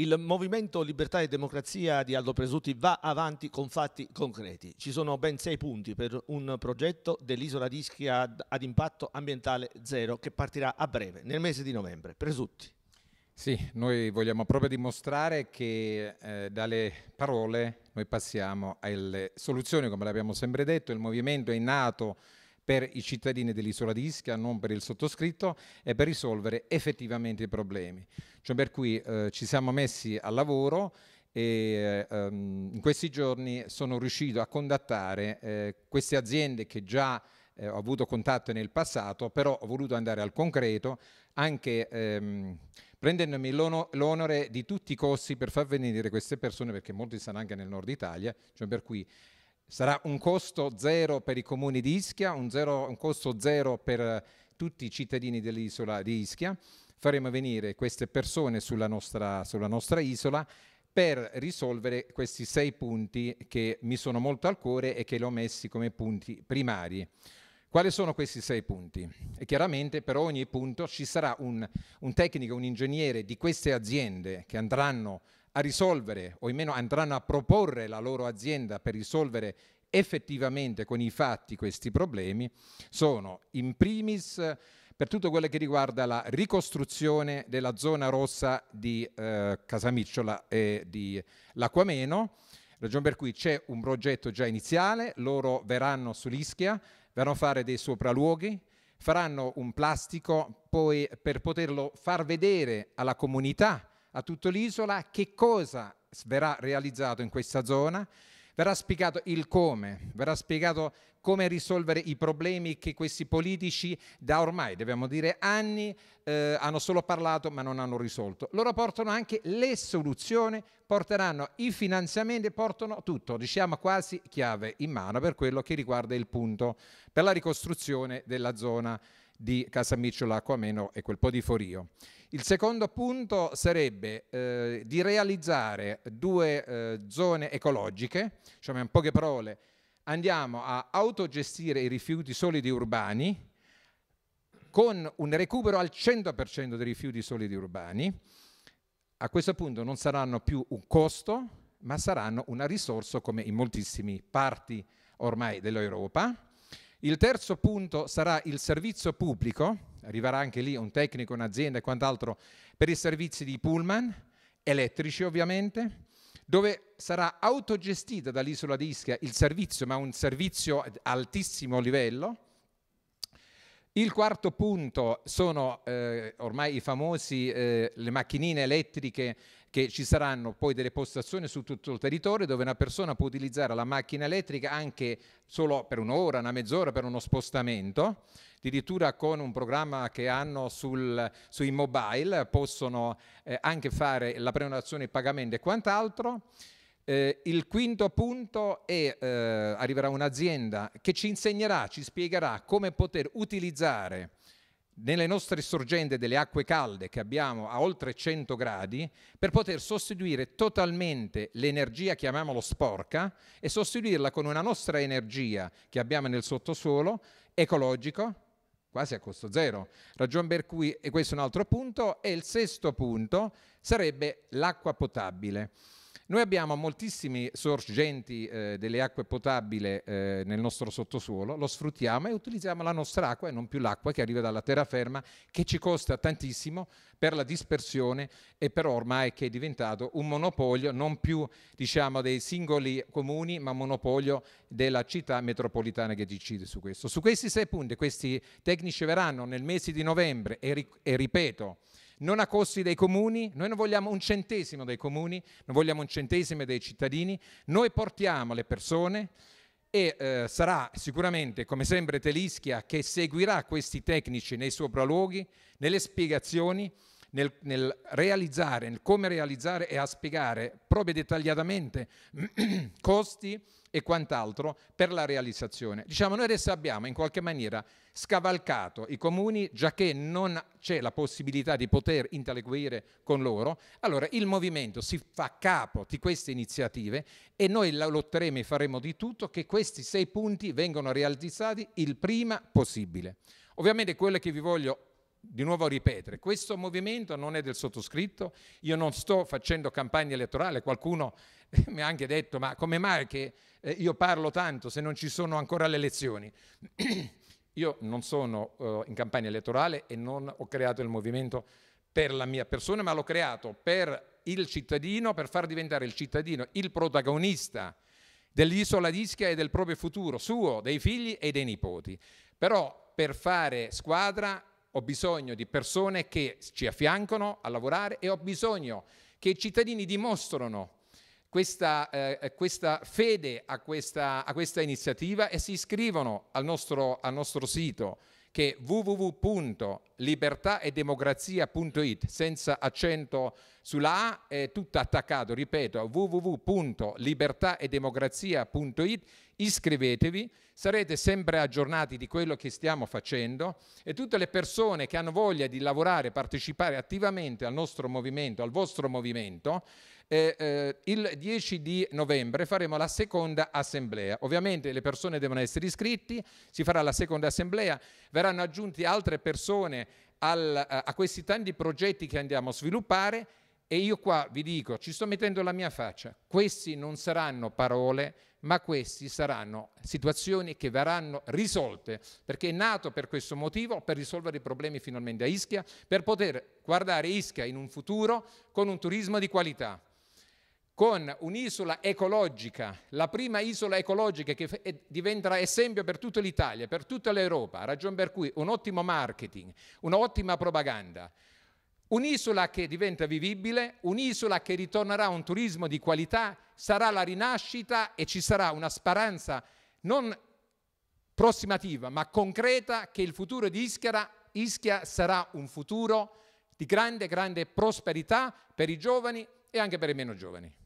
Il movimento Libertà e Democrazia di Aldo Presutti va avanti con fatti concreti. Ci sono ben sei punti per un progetto dell'isola di Ischia ad impatto ambientale zero che partirà a breve, nel mese di novembre. Presutti. Sì, noi vogliamo proprio dimostrare che eh, dalle parole noi passiamo alle soluzioni, come l'abbiamo sempre detto, il movimento è nato per i cittadini dell'isola di Ischia, non per il sottoscritto, e per risolvere effettivamente i problemi. Cioè per cui eh, ci siamo messi al lavoro e ehm, in questi giorni sono riuscito a contattare eh, queste aziende che già eh, ho avuto contatto nel passato, però ho voluto andare al concreto anche ehm, prendendomi l'onore di tutti i costi per far venire queste persone, perché molti stanno anche nel nord Italia, cioè per cui Sarà un costo zero per i comuni di Ischia, un, zero, un costo zero per eh, tutti i cittadini dell'isola di Ischia. Faremo venire queste persone sulla nostra, sulla nostra isola per risolvere questi sei punti che mi sono molto al cuore e che li ho messi come punti primari. Quali sono questi sei punti? E chiaramente per ogni punto ci sarà un, un tecnico, un ingegnere di queste aziende che andranno a risolvere o almeno andranno a proporre la loro azienda per risolvere effettivamente con i fatti questi problemi sono in primis per tutto quello che riguarda la ricostruzione della zona rossa di eh, Casamicciola e di L'Aquameno, ragione per cui c'è un progetto già iniziale, loro verranno su Ischia, verranno a fare dei sopralluoghi, faranno un plastico poi per poterlo far vedere alla comunità a tutta l'isola che cosa verrà realizzato in questa zona, verrà spiegato il come, verrà spiegato come risolvere i problemi che questi politici da ormai, dobbiamo dire, anni eh, hanno solo parlato ma non hanno risolto. Loro portano anche le soluzioni, porteranno i finanziamenti, portano tutto, diciamo quasi chiave in mano per quello che riguarda il punto per la ricostruzione della zona di Casa Casamicciola Acquameno e quel po' di Forio. Il secondo punto sarebbe eh, di realizzare due eh, zone ecologiche, diciamo in poche parole, andiamo a autogestire i rifiuti solidi urbani con un recupero al 100% dei rifiuti solidi urbani. A questo punto non saranno più un costo, ma saranno una risorsa come in moltissime parti ormai dell'Europa il terzo punto sarà il servizio pubblico, arriverà anche lì un tecnico, un'azienda e quant'altro per i servizi di pullman, elettrici ovviamente, dove sarà autogestita dall'isola di Ischia il servizio, ma un servizio ad altissimo livello, il quarto punto sono eh, ormai i famosi eh, le macchinine elettriche che ci saranno poi delle postazioni su tutto il territorio dove una persona può utilizzare la macchina elettrica anche solo per un'ora, una mezz'ora per uno spostamento. Addirittura con un programma che hanno sul, sui mobile possono eh, anche fare la prenotazione, il pagamento e quant'altro. Eh, il quinto punto è, eh, arriverà un'azienda che ci insegnerà, ci spiegherà come poter utilizzare nelle nostre sorgenti delle acque calde che abbiamo a oltre 100 gradi per poter sostituire totalmente l'energia, chiamiamolo sporca, e sostituirla con una nostra energia che abbiamo nel sottosuolo, ecologico, quasi a costo zero. Ragione per cui, e questo è un altro punto, e il sesto punto sarebbe l'acqua potabile. Noi abbiamo moltissimi sorgenti eh, delle acque potabili eh, nel nostro sottosuolo, lo sfruttiamo e utilizziamo la nostra acqua e non più l'acqua che arriva dalla terraferma, che ci costa tantissimo per la dispersione e però ormai che è diventato un monopolio non più diciamo, dei singoli comuni, ma monopolio della città metropolitana che decide su questo. Su questi sei punti questi tecnici verranno nel mese di novembre e, ri- e ripeto, non a costi dei comuni, noi non vogliamo un centesimo dei comuni, non vogliamo un centesimo dei cittadini, noi portiamo le persone e eh, sarà sicuramente, come sempre, Telischia che seguirà questi tecnici nei sopralluoghi, nelle spiegazioni nel, nel realizzare, nel come realizzare e a spiegare proprio dettagliatamente costi e quant'altro per la realizzazione. Diciamo, noi adesso abbiamo in qualche maniera scavalcato i comuni, già che non c'è la possibilità di poter interloquire con loro, allora il movimento si fa capo di queste iniziative e noi lotteremo e faremo di tutto che questi sei punti vengano realizzati il prima possibile. Ovviamente quello che vi voglio di nuovo ripetere, questo movimento non è del sottoscritto, io non sto facendo campagna elettorale, qualcuno mi ha anche detto ma come mai che eh, io parlo tanto se non ci sono ancora le elezioni? io non sono eh, in campagna elettorale e non ho creato il movimento per la mia persona, ma l'ho creato per il cittadino, per far diventare il cittadino il protagonista dell'isola d'Ischia e del proprio futuro, suo, dei figli e dei nipoti. Però per fare squadra ho bisogno di persone che ci affiancano a lavorare e ho bisogno che i cittadini dimostrano questa, eh, questa fede a questa, a questa, iniziativa e si iscrivono al nostro, al nostro sito che è www libertaedemocrazia.it senza accento sulla A, è tutto attaccato, ripeto, www.libertaedemocrazia.it, iscrivetevi, sarete sempre aggiornati di quello che stiamo facendo e tutte le persone che hanno voglia di lavorare, partecipare attivamente al nostro movimento, al vostro movimento, eh, eh, il 10 di novembre faremo la seconda assemblea. Ovviamente le persone devono essere iscritti, si farà la seconda assemblea, verranno aggiunti altre persone al, eh, a questi tanti progetti che andiamo a sviluppare e io qua vi dico, ci sto mettendo la mia faccia, questi non saranno parole, ma queste saranno situazioni che verranno risolte, perché è nato per questo motivo, per risolvere i problemi finalmente a Ischia, per poter guardare Ischia in un futuro con un turismo di qualità con un'isola ecologica, la prima isola ecologica che eh, diventerà esempio per tutta l'Italia, per tutta l'Europa, ragion per cui un ottimo marketing, un'ottima propaganda, un'isola che diventa vivibile, un'isola che ritornerà a un turismo di qualità, sarà la rinascita e ci sarà una speranza non prossimativa ma concreta che il futuro di Ischia, Ischia sarà un futuro di grande, grande prosperità per i giovani e anche per i meno giovani.